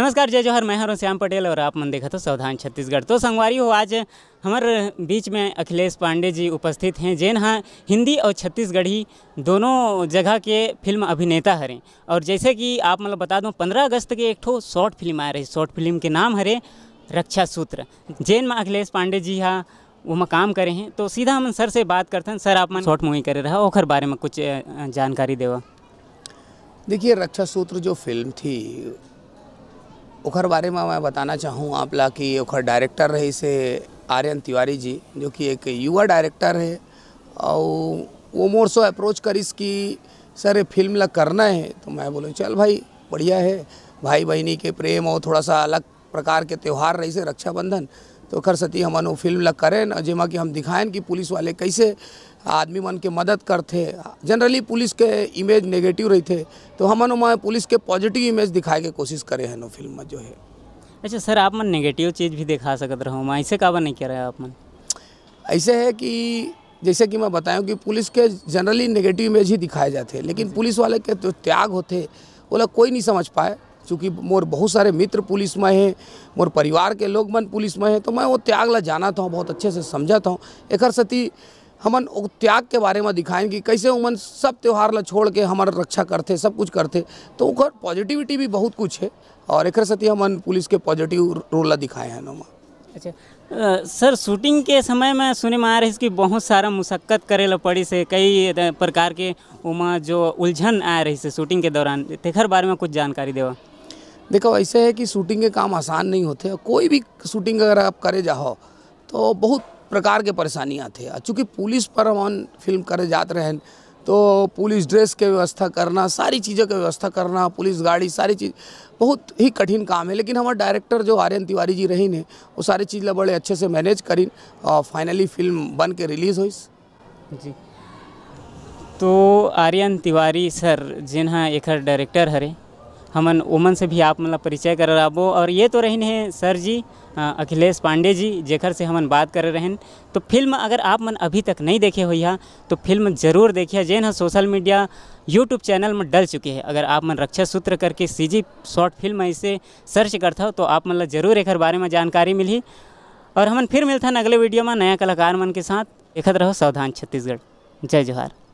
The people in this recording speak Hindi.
नमस्कार जय जोहर मैं हूँ श्याम पटेल और आप मन देखा तो सावधान छत्तीसगढ़ तो संगवारी हो आज हमारे बीच में अखिलेश पांडे जी उपस्थित हैं जैन हाँ हिंदी और छत्तीसगढ़ी दोनों जगह के फिल्म अभिनेता हरे और जैसे कि आप मतलब बता दूँ पंद्रह अगस्त के एक ठो शॉर्ट फिल्म आ रही शॉर्ट फिल्म के नाम हरे रक्षा सूत्र जैन माँ अखिलेश पांडे जी हाँ वो मैं काम करे हैं तो सीधा हम सर से बात करते हैं सर आप मन शॉर्ट मूवी करे रहा ओखर बारे में कुछ जानकारी देवा देखिए रक्षा सूत्र जो फिल्म थी ओखर बारे में मैं बताना चाहूँ आप ला कि ओखर डायरेक्टर रही से आर्यन तिवारी जी जो कि एक युवा डायरेक्टर है और वो मोर सो अप्रोच करिस कि सर ये फिल्म ला करना है तो मैं बोलूँ चल भाई बढ़िया है भाई बहनी के प्रेम और थोड़ा सा अलग प्रकार के त्यौहार रही से रक्षाबंधन तो कर सती हमन फिल्म लग करें जेमा कि हम दिखाएं कि पुलिस वाले कैसे आदमी मन के मदद करते जनरली पुलिस के इमेज नेगेटिव रही थे तो हमन उमा पुलिस के पॉजिटिव इमेज दिखाए के कोशिश करे हैं फिल्म में जो है अच्छा सर आप मन नेगेटिव चीज़ भी दिखा सकते रहो मैं ऐसे काबर नहीं कह रहे आप मन ऐसे है कि जैसे कि मैं बताया कि पुलिस के जनरली नेगेटिव इमेज ही दिखाए जाते हैं लेकिन पुलिस वाले के जो तो त्याग होते वो कोई नहीं समझ पाए चूँकि मोर बहुत सारे मित्र पुलिस में हैं मोर परिवार के लोग मन पुलिस में हैं तो मैं वो त्याग ला जाना था बहुत अच्छे से समझा था एक सती हमन त्याग के बारे में दिखाएं कि कैसे उमन सब त्यौहार ला छोड़ के हमारा रक्षा करते सब कुछ करते तो उखर पॉजिटिविटी भी बहुत कुछ है और एक सती हमन पुलिस के पॉजिटिव रोल ला दिखाए हैं नमा अच्छा सर शूटिंग के समय में सुने में आ रही कि बहुत सारा मुशक्क़त करे ला पड़ी से कई प्रकार के उमा जो उलझन आ रही से शूटिंग के दौरान तेखर बारे में कुछ जानकारी देवा देखो ऐसे है कि शूटिंग के काम आसान नहीं होते कोई भी शूटिंग अगर आप करे जाओ तो बहुत प्रकार के परेशानियाँ थे चूँकि पुलिस पर हम फिल्म करे जाते रहें तो पुलिस ड्रेस के व्यवस्था करना सारी चीज़ों की व्यवस्था करना पुलिस गाड़ी सारी चीज़ बहुत ही कठिन काम है लेकिन हमारे डायरेक्टर जो आर्यन तिवारी जी रही ने वो सारी चीज़ ला बड़े अच्छे से मैनेज करी और फाइनली फिल्म बन के रिलीज़ हुई जी तो आर्यन तिवारी सर जिन्हें एक डायरेक्टर हरे हमन ओमन से भी आप मतलब परिचय कर रहो और ये तो रहन है सर जी अखिलेश पांडे जी जेकर से हमन बात कर हैं तो फिल्म अगर आप मन अभी तक नहीं देखे हुई है तो फिल्म ज़रूर देखिए जैन है सोशल मीडिया यूट्यूब चैनल में डल चुके हैं अगर आप मन रक्षा सूत्र करके सी जी शॉर्ट फिल्म ऐसे सर्च करता हो तो आप मतलब ज़रूर एक बारे में जानकारी मिली और हमन फिर मिलता अगले वीडियो में नया कलाकार मन के साथ देखते रहो सावधान छत्तीसगढ़ जय जोहार